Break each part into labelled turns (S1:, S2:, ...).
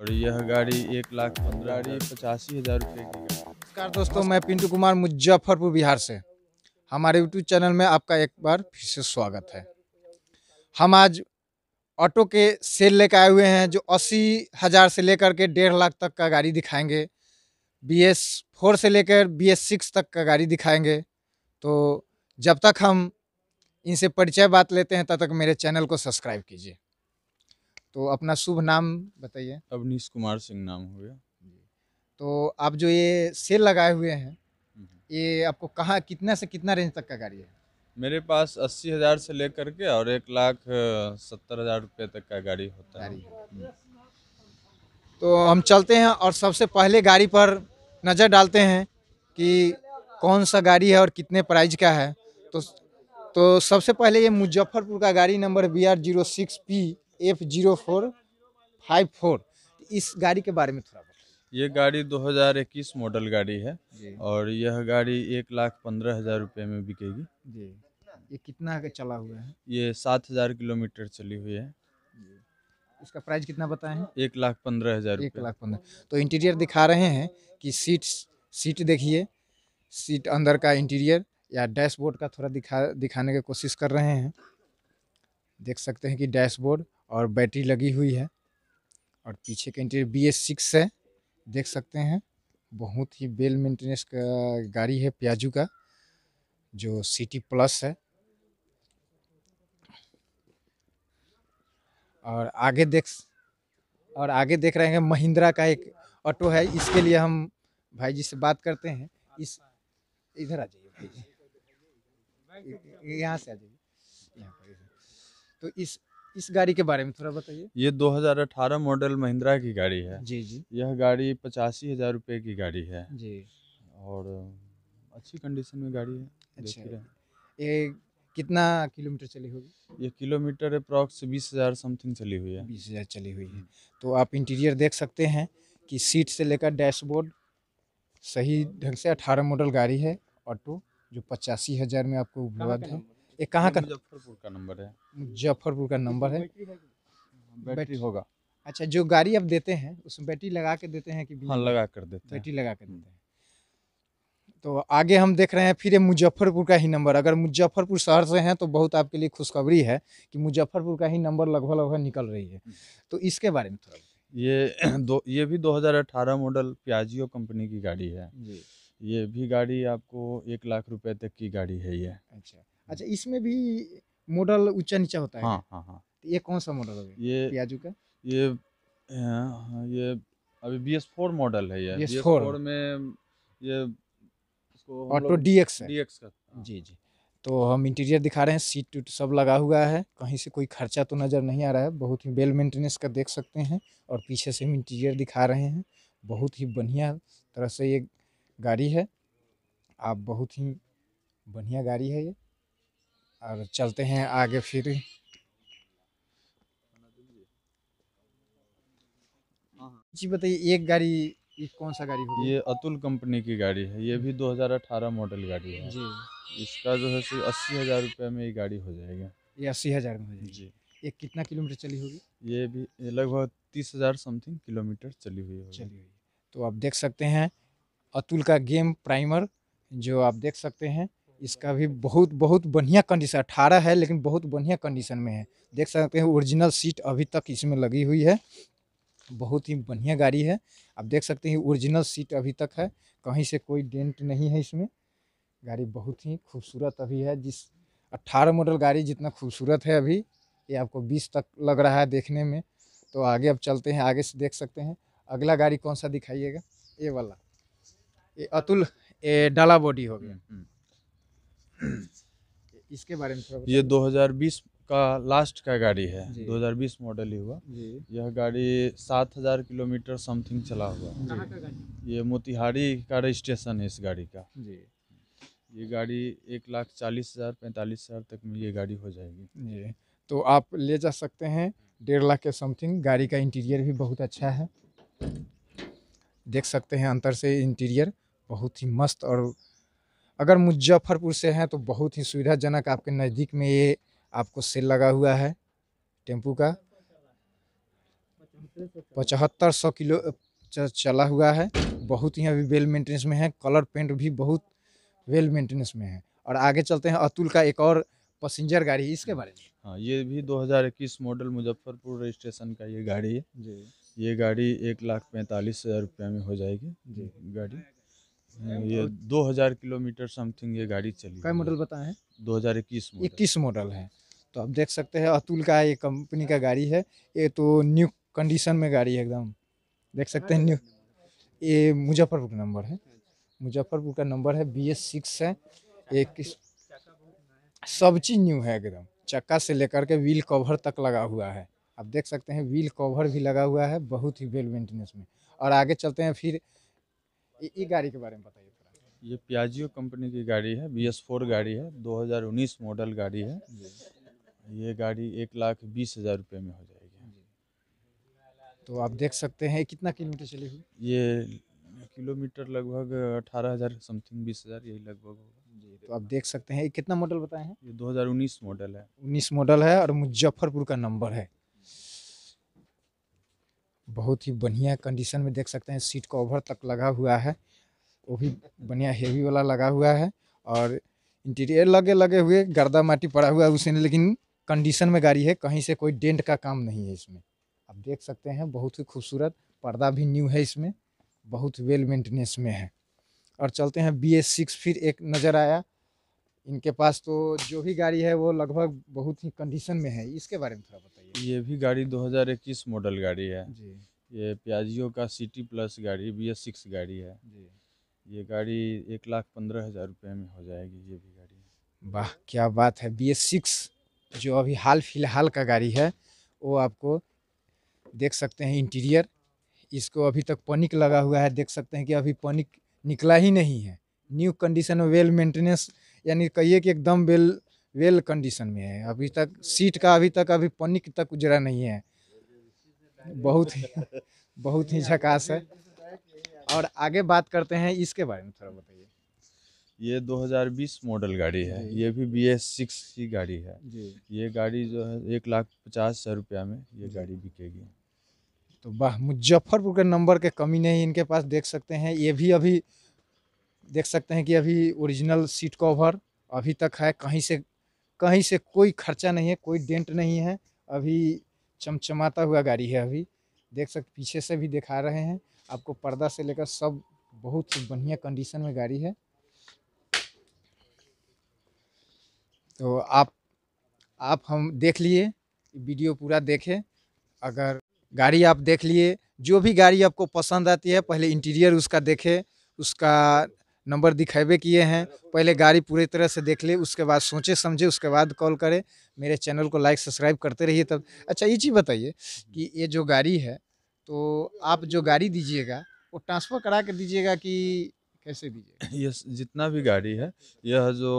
S1: और यह गाड़ी एक लाख पंद्रह पचासी हज़ार रुपये की
S2: नमस्कार दोस्तों मैं पिंटू कुमार मुजफ्फरपुर बिहार से हमारे यूट्यूब चैनल में आपका एक बार फिर से स्वागत है हम आज ऑटो के सेल लेकर आए हुए हैं जो अस्सी हज़ार से लेकर के डेढ़ लाख तक का गाड़ी दिखाएंगे बी एस फोर से लेकर बी एस सिक्स तक का गाड़ी दिखाएंगे तो जब तक हम इनसे परिचय बात लेते हैं तब तक मेरे चैनल को सब्सक्राइब कीजिए तो अपना शुभ नाम बताइए
S1: अवनीश कुमार सिंह नाम हो गया
S2: तो आप जो ये सेल लगाए हुए हैं हम्म। ये आपको कहाँ कितना से कितना रेंज तक का गाड़ी है
S1: मेरे पास अस्सी हज़ार से लेकर के और एक लाख सत्तर हज़ार रुपये तक का गाड़ी होता गाड़ी। है
S2: तो हम चलते हैं और सबसे पहले गाड़ी पर नज़र डालते हैं कि कौन सा गाड़ी है और कितने प्राइस का है तो तो सबसे पहले ये मुजफ्फरपुर का गाड़ी number B R zero six P F zero four five four इस गाड़ी के बारे में थोड़ा
S1: ये गाड़ी 2021 मॉडल गाड़ी है और यह गाड़ी एक लाख पंद्रह हज़ार रुपये में बिकेगी जी
S2: ये कितना का चला हुआ है
S1: ये सात हज़ार किलोमीटर चली हुई है
S2: इसका प्राइस कितना बताए हैं
S1: एक लाख पंद्रह हज़ार एक लाख पंद्रह
S2: तो इंटीरियर दिखा रहे हैं कि सीट सीट देखिए सीट अंदर का इंटीरियर या डैशबोर्ड का थोड़ा दिखा दिखाने की कोशिश कर रहे हैं देख सकते हैं कि डैशबोर्ड और बैटरी लगी हुई है और पीछे का इंटीरियर बी एस सिक्स है देख सकते हैं बहुत ही बेल मेंटेनेंस का गाड़ी है प्याजू का जो सिटी प्लस है और आगे देख और आगे देख रहे हैं महिंद्रा का एक ऑटो है इसके लिए हम भाई जी से बात करते हैं इस इधर आ जाइए भाई जी यहाँ से आ जाइए तो इस इस गाड़ी के बारे में थोड़ा बताइए
S1: ये 2018 मॉडल महिंद्रा की गाड़ी है जी जी यह गाड़ी पचासी हजार रुपये की गाड़ी है जी और
S2: अच्छी कंडीशन में गाड़ी है अच्छा ये कितना किलोमीटर चली
S1: होगी ये किलोमीटर अप्रॉक्स बीस हज़ार समथिंग चली हुई है बीस हज़ार चली हुई है तो आप इंटीरियर
S2: देख सकते हैं कि सीट से लेकर डैशबोर्ड सही ढंग से अठारह मॉडल गाड़ी है ऑटो जो पचासी हज़ार में आपको उपलब्ध है ये कहाँ का
S1: मुजफ्फरपुर का नंबर है मुजफ्फरपुर का नंबर है बैटरी होगा
S2: अच्छा जो गाड़ी आप देते हैं उसमें बैटरी लगा के देते हैं कि हाँ लगा कर देते हैं बैटरी लगा कर हम्म। देते हैं तो आगे हम देख रहे हैं फिर ये मुजफ्फरपुर का ही नंबर अगर मुजफ्फरपुर शहर से हैं तो बहुत आपके लिए खुशखबरी है कि मुजफ्फरपुर का ही नंबर लगभग लगभग निकल रही है हम्म। तो इसके बारे में थोड़ा
S1: ये दो ये भी 2018 मॉडल प्याजियो कंपनी की गाड़ी है ये भी गाड़ी आपको एक लाख रुपए तक की गाड़ी है ये अच्छा
S2: अच्छा इसमें भी मॉडल ऊंचा नीचा होता है हाँ हाँ हाँ तो ये कौन सा मॉडल हाँ, है
S1: ये प्याजू का ये ये अभी बी एस फोर मॉडल है ये बी एस फोर में ये auto D X D X का हाँ. जी जी
S2: तो हम इंटीरियर दिखा रहे हैं सीट टूट सब लगा हुआ है कहीं से कोई खर्चा तो नज़र नहीं आ रहा है बहुत ही वेल मेंटेनेंस का देख सकते हैं और पीछे से हम इंटीरियर दिखा रहे हैं बहुत ही बढ़िया तरह से ये गाड़ी है आप बहुत ही बढ़िया गाड़ी है ये और चलते हैं आगे फिर जी बताइए एक गाड़ी ये कौन सा गाड़ी होगी
S1: ये अतुल कंपनी की गाड़ी है ये भी 2018 मॉडल गाड़ी है जी इसका जो है अस्सी हज़ार रुपये में ये गाड़ी हो जाएगा ये अस्सी हज़ार में हो जाएगी जी
S2: ये कितना किलोमीटर चली होगी
S1: ये भी लगभग तीस हज़ार समथिंग
S2: किलोमीटर चली हुई होगी चली हुई तो आप देख सकते हैं अतुल का गेम प्राइमर जो आप देख सकते हैं इसका भी बहुत बहुत बढ़िया कंडीशन अठारह है लेकिन बहुत बढ़िया कंडीशन में है देख सकते हैं ओरिजिनल सीट अभी तक इसमें लगी हुई है बहुत ही बढ़िया गाड़ी है आप देख सकते हैं ओरिजिनल सीट अभी तक है कहीं से कोई डेंट नहीं है इसमें गाड़ी बहुत ही खूबसूरत अभी है जिस अट्ठारह मॉडल गाड़ी जितना खूबसूरत है अभी ये आपको बीस तक लग रहा है देखने में तो आगे अब चलते हैं आगे से देख सकते हैं अगला गाड़ी कौन सा दिखाइएगा ये वाला ये अतुल ये डाला
S1: बॉडी हो गया हम्म, हम्म।
S2: इसके बारे में थोड़ा ये
S1: 2020 का लास्ट का गाड़ी है 2020 मॉडल ही हुआ यह गाड़ी 7000 किलोमीटर समथिंग चला हुआ ये मोतिहारी का रजिस्ट्रेशन है इस गाड़ी का ये गाड़ी एक लाख चालीस हज़ार पैंतालीस हज़ार तक में ये गाड़ी हो जाएगी जी
S2: तो आप ले जा सकते हैं डेढ़ लाख के समथिंग गाड़ी का इंटीरियर भी बहुत अच्छा है देख सकते हैं अंतर से इंटीरियर बहुत ही मस्त और अगर मुजफ्फरपुर से हैं तो बहुत ही सुविधाजनक आपके नज़दीक में ये आपको सेल लगा हुआ है टेम्पू का पचहत्तर सौ किलो चला हुआ है बहुत ही अभी वेल मेंटेनेंस में है कलर पेंट भी बहुत वेल मेंटेनेंस में है और आगे चलते हैं अतुल का एक और पैसेंजर गाड़ी इसके बारे में
S1: हाँ ये भी 2021 मॉडल मुजफ्फरपुर रजिस्ट्रेशन का ये गाड़ी है जी ये गाड़ी एक लाख पैंतालीस हज़ार रुपये में हो जाएगी जी गाड़ी ये 2000 किलोमीटर समथिंग ये गाड़ी चली क्या मॉडल हैं दो हजार इक्कीस मॉडल है तो आप देख
S2: सकते हैं अतुल का ये कंपनी का गाड़ी है ये तो न्यू कंडीशन में गाड़ी है एकदम देख सकते हैं न्यू ये मुजफ्फरपुर का नंबर है मुजफ्फरपुर का नंबर है बी एस सिक्स है इक्कीस सब चीज़ न्यू है एकदम चक्का से लेकर के व्हील कवर तक लगा हुआ है आप देख सकते हैं व्हील कवर भी लगा हुआ है बहुत ही वेल मेंटेनेंस में और आगे चलते हैं फिर ये गाड़ी के बारे में बताइए
S1: ये प्याजियो कंपनी की गाड़ी है बी एस फोर गाड़ी है 2019 मॉडल गाड़ी है ये गाड़ी एक लाख बीस हज़ार रुपये में हो जाएगी
S2: तो आप देख सकते हैं कितना किलोमीटर चली हुई
S1: ये किलोमीटर लगभग अठारह हज़ार समथिंग बीस हज़ार यही लगभग होगा जी तो आप देख सकते हैं ये कितना मॉडल बताए हैं ये 2019 मॉडल है
S2: 19 मॉडल है और मुजफ्फरपुर का नंबर है बहुत ही बढ़िया कंडीशन में देख सकते हैं सीट कवर तक लगा हुआ है वो भी बढ़िया हेवी वाला लगा हुआ है और इंटीरियर लगे लगे हुए गर्दा माटी पड़ा हुआ है उसने लेकिन कंडीशन में गाड़ी है कहीं से कोई डेंट का काम नहीं है इसमें आप देख सकते हैं बहुत ही खूबसूरत पर्दा भी न्यू है इसमें बहुत वेल मेंटेनेंस में है और चलते हैं बी एस सिक्स फिर एक नज़र आया इनके पास तो जो भी गाड़ी है वो लगभग बहुत ही कंडीशन में है इसके बारे में थोड़ा
S1: बताओ ये भी गाड़ी 2021 मॉडल गाड़ी है जी ये प्याजियो का सिटी प्लस गाड़ी बी एस सिक्स गाड़ी है जी ये गाड़ी एक लाख पंद्रह हज़ार रुपये में हो जाएगी ये भी
S2: गाड़ी वाह क्या बात है बी एस सिक्स जो अभी हाल फिलहाल का गाड़ी है वो आपको देख सकते हैं इंटीरियर इसको अभी तक पनिक लगा हुआ है देख सकते हैं कि अभी पनिक निकला ही नहीं है न्यू कंडीशन में वेल मेंटेनेंस यानी कहिए कि एकदम वेल वेल कंडीशन में है अभी तक सीट का अभी तक अभी पनिक तक उजरा नहीं है बहुत ही बहुत ही झकास है और आगे बात करते हैं इसके बारे में थोड़ा बताइए
S1: ये 2020 मॉडल गाड़ी है ये भी बी एस सिक्स की गाड़ी है जी ये गाड़ी जो है एक लाख पचास हज़ार रुपया में ये गाड़ी बिकेगी तो वाह मुजफ्फरपुर
S2: के नंबर के कमी नहीं इनके पास देख सकते हैं ये भी अभी देख सकते हैं कि अभी ओरिजिनल सीट कवर अभी तक है कहीं से कहीं से कोई खर्चा नहीं है कोई डेंट नहीं है अभी चमचमाता हुआ गाड़ी है अभी देख सकते पीछे से भी दिखा रहे हैं आपको पर्दा से लेकर सब बहुत बढ़िया कंडीशन में गाड़ी है तो आप आप हम देख लिए वीडियो पूरा देखें अगर गाड़ी आप देख लिए जो भी गाड़ी आपको पसंद आती है पहले इंटीरियर उसका देखें उसका नंबर दिखेबे किए हैं पहले गाड़ी पूरी तरह से देख ले उसके बाद सोचे समझे उसके बाद कॉल करें मेरे चैनल को लाइक सब्सक्राइब करते रहिए तब अच्छा ये चीज़ बताइए कि ये जो गाड़ी है तो आप जो गाड़ी दीजिएगा वो ट्रांसफ़र करा के दीजिएगा कि
S1: कैसे दीजिए ये जितना भी गाड़ी है यह जो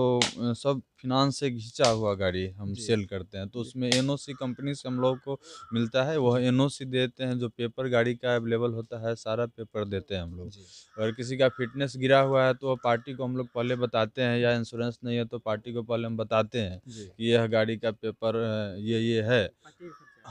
S1: सब फिनांस से घिंचा हुआ गाड़ी हम सेल करते हैं तो उसमें एनओसी कंपनी से हम लोग को मिलता है वह एनओसी देते हैं जो पेपर गाड़ी का अवेलेबल होता है सारा पेपर देते हैं हम लोग अगर किसी का फिटनेस गिरा हुआ है तो वह पार्टी को हम लोग पहले बताते हैं या इंश्योरेंस नहीं है तो पार्टी को पहले हम बताते हैं कि यह गाड़ी का पेपर ये ये है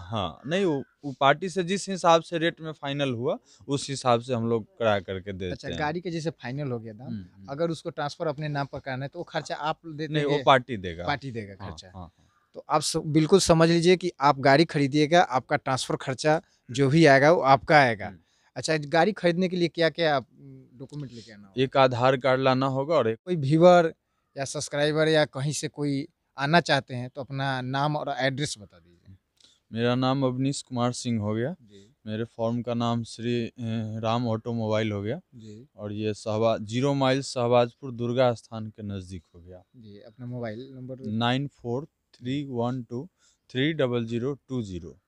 S1: हाँ नहीं वो, वो पार्टी से जिस हिसाब से रेट में फाइनल हुआ उस हिसाब से हम लोग करा करके देते अच्छा, हैं गाड़ी
S2: के जैसे फाइनल हो गया था हम्म, हम्म। अगर उसको ट्रांसफर अपने नाम पर कराना है तो वो खर्चा आप देते नहीं वो पार्टी देगा पार्टी देगा हाँ, खर्चा हाँ, हाँ, तो आप स, बिल्कुल समझ लीजिए कि आप गाड़ी खरीदिएगा आपका ट्रांसफर खर्चा जो भी आएगा वो आपका आएगा हम्म। अच्छा गाड़ी खरीदने के लिए क्या क्या आप
S1: डॉक्यूमेंट लेके आना एक आधार कार्ड लाना होगा और एक कोई
S2: व्यूवर या सब्सक्राइबर या कहीं से कोई आना चाहते हैं तो अपना नाम और एड्रेस
S1: बता दीजिए मेरा नाम अवनीश कुमार सिंह हो गया मेरे फॉर्म का नाम श्री राम ऑटोमोबाइल हो गया और ये शहबाज जीरो माइल शहबाजपुर दुर्गा स्थान के नज़दीक हो गया
S2: जी अपना mobile number
S1: nine four three one two three double zero two zero